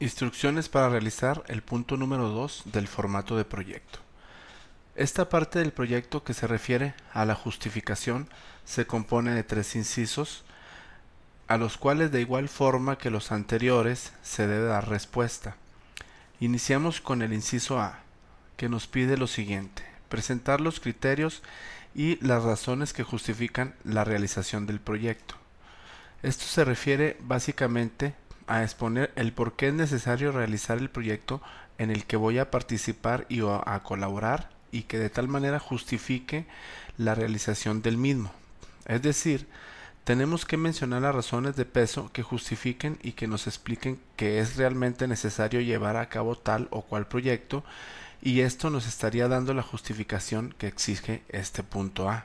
Instrucciones para realizar el punto número 2 del formato de proyecto. Esta parte del proyecto que se refiere a la justificación se compone de tres incisos, a los cuales de igual forma que los anteriores se debe dar respuesta. Iniciamos con el inciso A, que nos pide lo siguiente, presentar los criterios y las razones que justifican la realización del proyecto. Esto se refiere básicamente a a exponer el por qué es necesario realizar el proyecto en el que voy a participar y a colaborar y que de tal manera justifique la realización del mismo. Es decir, tenemos que mencionar las razones de peso que justifiquen y que nos expliquen que es realmente necesario llevar a cabo tal o cual proyecto y esto nos estaría dando la justificación que exige este punto A.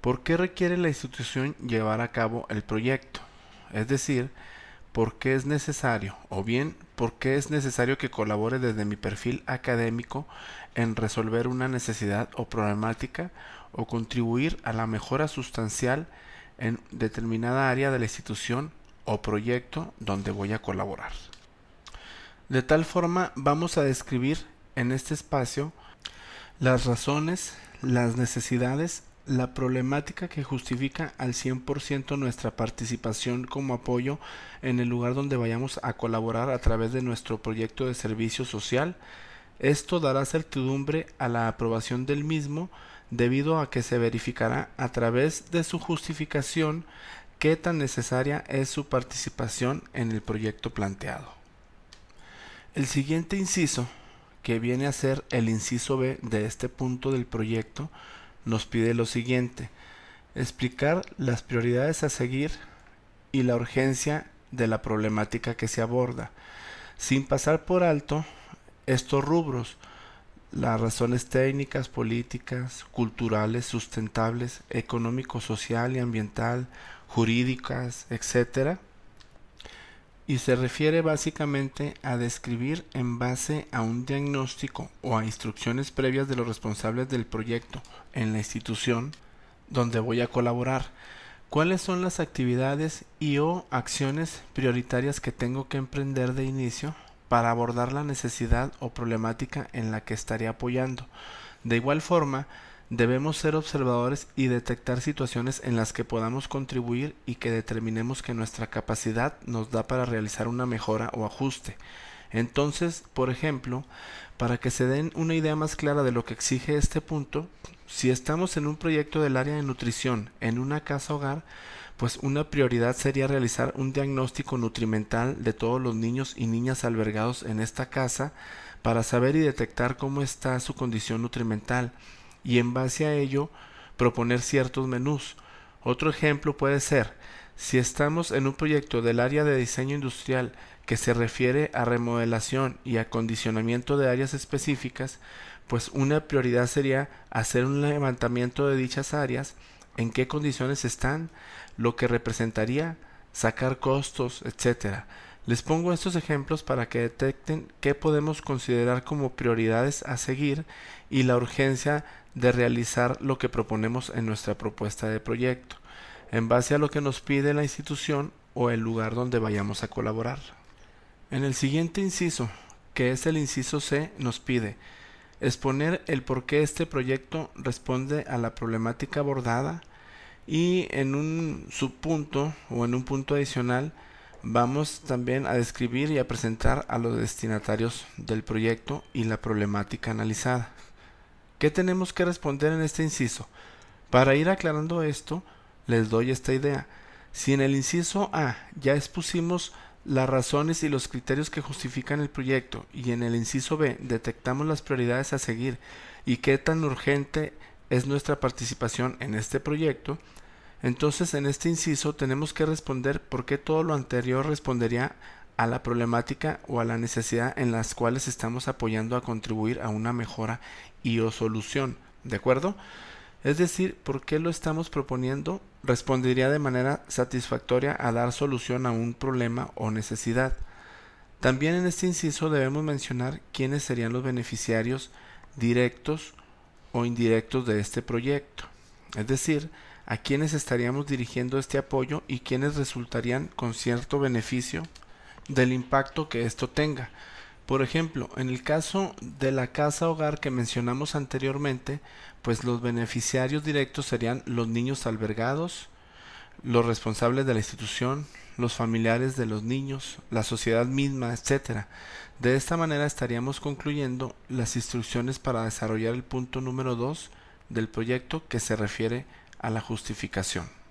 ¿Por qué requiere la institución llevar a cabo el proyecto? Es decir, por qué es necesario, o bien por qué es necesario que colabore desde mi perfil académico en resolver una necesidad o problemática o contribuir a la mejora sustancial en determinada área de la institución o proyecto donde voy a colaborar. De tal forma vamos a describir en este espacio las razones, las necesidades la problemática que justifica al 100% nuestra participación como apoyo en el lugar donde vayamos a colaborar a través de nuestro proyecto de servicio social. Esto dará certidumbre a la aprobación del mismo debido a que se verificará a través de su justificación qué tan necesaria es su participación en el proyecto planteado. El siguiente inciso, que viene a ser el inciso B de este punto del proyecto, nos pide lo siguiente, explicar las prioridades a seguir y la urgencia de la problemática que se aborda, sin pasar por alto estos rubros, las razones técnicas, políticas, culturales, sustentables, económico, social y ambiental, jurídicas, etcétera, y se refiere básicamente a describir en base a un diagnóstico o a instrucciones previas de los responsables del proyecto en la institución donde voy a colaborar, cuáles son las actividades y o acciones prioritarias que tengo que emprender de inicio para abordar la necesidad o problemática en la que estaré apoyando. De igual forma, Debemos ser observadores y detectar situaciones en las que podamos contribuir y que determinemos que nuestra capacidad nos da para realizar una mejora o ajuste. Entonces, por ejemplo, para que se den una idea más clara de lo que exige este punto, si estamos en un proyecto del área de nutrición en una casa hogar, pues una prioridad sería realizar un diagnóstico nutrimental de todos los niños y niñas albergados en esta casa para saber y detectar cómo está su condición nutrimental y en base a ello proponer ciertos menús. Otro ejemplo puede ser si estamos en un proyecto del área de diseño industrial que se refiere a remodelación y acondicionamiento de áreas específicas, pues una prioridad sería hacer un levantamiento de dichas áreas, en qué condiciones están, lo que representaría sacar costos, etc., les pongo estos ejemplos para que detecten qué podemos considerar como prioridades a seguir y la urgencia de realizar lo que proponemos en nuestra propuesta de proyecto, en base a lo que nos pide la institución o el lugar donde vayamos a colaborar. En el siguiente inciso, que es el inciso C, nos pide exponer el por qué este proyecto responde a la problemática abordada y en un subpunto o en un punto adicional Vamos también a describir y a presentar a los destinatarios del proyecto y la problemática analizada. ¿Qué tenemos que responder en este inciso? Para ir aclarando esto, les doy esta idea. Si en el inciso A ya expusimos las razones y los criterios que justifican el proyecto y en el inciso B detectamos las prioridades a seguir y qué tan urgente es nuestra participación en este proyecto, entonces, en este inciso tenemos que responder por qué todo lo anterior respondería a la problemática o a la necesidad en las cuales estamos apoyando a contribuir a una mejora y o solución, ¿de acuerdo? Es decir, por qué lo estamos proponiendo respondería de manera satisfactoria a dar solución a un problema o necesidad. También en este inciso debemos mencionar quiénes serían los beneficiarios directos o indirectos de este proyecto. Es decir, a quienes estaríamos dirigiendo este apoyo y quienes resultarían con cierto beneficio del impacto que esto tenga. Por ejemplo, en el caso de la casa hogar que mencionamos anteriormente, pues los beneficiarios directos serían los niños albergados, los responsables de la institución, los familiares de los niños, la sociedad misma, etc. De esta manera estaríamos concluyendo las instrucciones para desarrollar el punto número 2 del proyecto que se refiere a a la justificación.